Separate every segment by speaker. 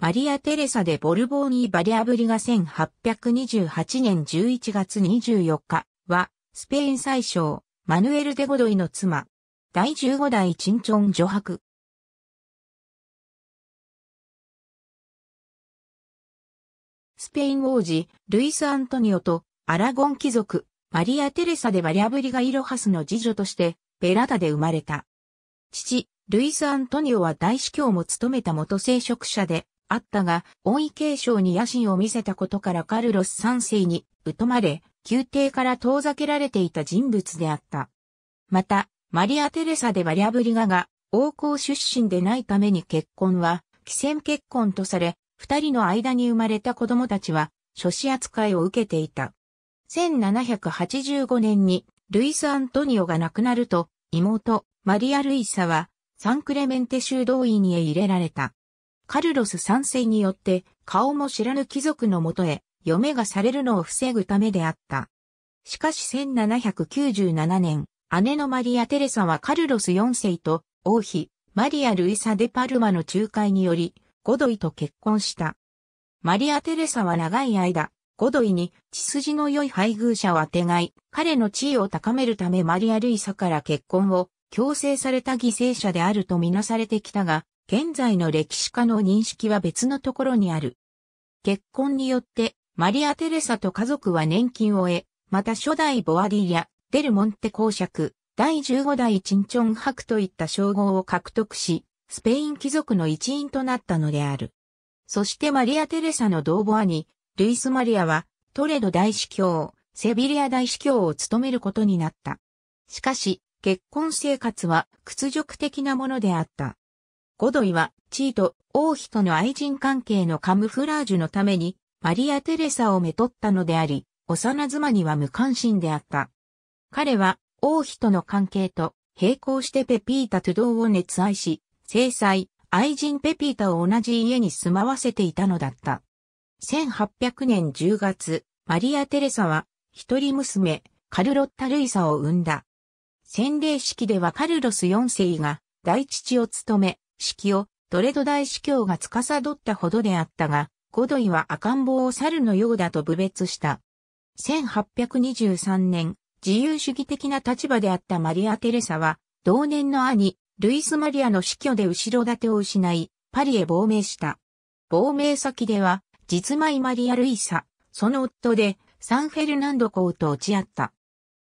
Speaker 1: マリア・テレサ・で
Speaker 2: ボルボーニー・バリアブリが1828年11月24日は、スペイン最小、マヌエル・デ・ゴドイの妻、第15代チンチ
Speaker 1: ョン女ク。
Speaker 2: スペイン王子、ルイス・アントニオと、アラゴン貴族、マリア・テレサ・でバリアブリがイロハスの次女として、ベラダで生まれた。父、ルイス・アントニオは大司教も務めた元聖職者で、あったが、王位継承に野心を見せたことからカルロス3世に疎まれ、宮廷から遠ざけられていた人物であった。また、マリア・テレサでバリアブリガが、王侯出身でないために結婚は、既戦結婚とされ、二人の間に生まれた子供たちは、諸子扱いを受けていた。1785年に、ルイス・アントニオが亡くなると、妹、マリア・ルイサは、サンクレメンテ修道院へ入れられた。カルロス3世によって顔も知らぬ貴族のもとへ嫁がされるのを防ぐためであった。しかし1797年、姉のマリア・テレサはカルロス4世と王妃、マリア・ルイサ・デ・パルマの仲介により、ゴドイと結婚した。マリア・テレサは長い間、ゴドイに血筋の良い配偶者をあてがい、彼の地位を高めるためマリア・ルイサから結婚を強制された犠牲者であるとみなされてきたが、現在の歴史家の認識は別のところにある。結婚によって、マリア・テレサと家族は年金を得、また初代ボアディア、デルモンテ公爵、第15代チンチョン博といった称号を獲得し、スペイン貴族の一員となったのである。そしてマリア・テレサの同母兄、ルイス・マリアは、トレド大司教、セビリア大司教を務めることになった。しかし、結婚生活は屈辱的なものであった。ゴドイは、チーと王妃との愛人関係のカムフラージュのために、マリア・テレサをめとったのであり、幼妻には無関心であった。彼は、王妃との関係と、並行してペピータ・トゥドーを熱愛し、制裁、愛人ペピータを同じ家に住まわせていたのだった。1800年10月、マリア・テレサは、一人娘、カルロッタ・ルイサを生んだ。洗礼式ではカルロス4世が大父を務め、式をドレド大司教が司ったほどであったが、ゴドイは赤ん坊を猿のようだと侮蔑した。1823年、自由主義的な立場であったマリア・テレサは、同年の兄、ルイス・マリアの死去で後ろ盾を失い、パリへ亡命した。亡命先では、実米マリア・ルイサ、その夫で、サンフェルナンド公と落ち合った。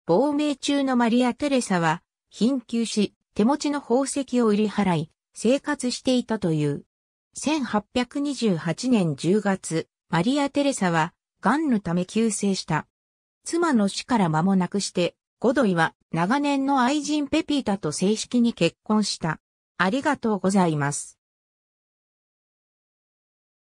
Speaker 2: 亡命中のマリア・テレサは、貧窮し、手持ちの宝石を売り払い、生活していたという。1828年10月、マリア・テレサは、癌のため急逝した。妻の死から間もなくして、ゴドイは長年の愛人ペピータと正式に結婚した。
Speaker 1: ありがとうございます。